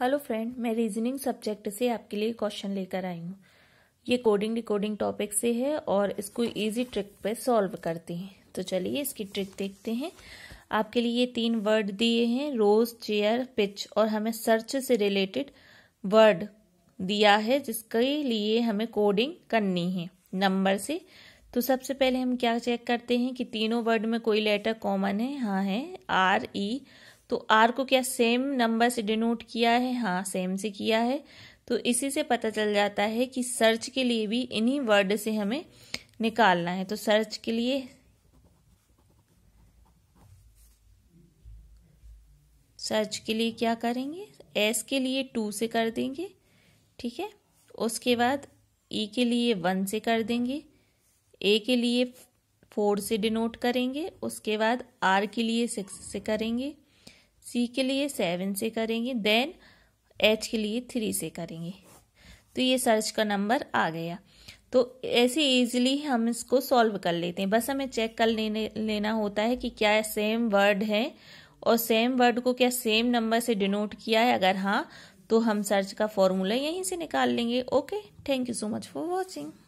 hello friend मैं reasoning subject से आपके लिए क्वेश्चन लेकर आई हूँ ये कोडिंग डिकोडिंग टॉपिक से है और इसको इजी ट्रिक पे सॉल्व करते हैं तो चलिए इसकी ट्रिक देखते हैं आपके लिए ये तीन वर्ड दिए हैं रोज चेयर पिच और हमें सर्च से रिलेटेड वर्ड दिया है जिसके लिए हमें कोडिंग करनी है नंबर से तो सबसे पहले हम क्या चेक करते हैं कि तीनों वर्ड में कोई लेटर कॉमन है हाँ है आर ई e, तो आर को क्या सेम नंबर से डिनोट किया है हाँ सेम से किया है तो इसी से पता चल जाता है कि सर्च के लिए भी इन्हीं वर्ड से हमें निकालना है तो सर्च के लिए सर्च के लिए क्या करेंगे एस के लिए टू से कर देंगे ठीक है उसके बाद ई e के लिए वन से कर देंगे ए के लिए फोर से डिनोट करेंगे उसके बाद आर के लिए सिक्स से करेंगे सी के लिए सेवन से करेंगे देन एच के लिए थ्री से करेंगे तो ये सर्च का नंबर आ गया तो ऐसे इजीली हम इसको सॉल्व कर लेते हैं बस हमें चेक कर लेने लेना होता है कि क्या सेम वर्ड है और सेम वर्ड को क्या सेम नंबर से डिनोट किया है अगर हाँ तो हम सर्च का फॉर्मूला यहीं से निकाल लेंगे okay thank you so much for watching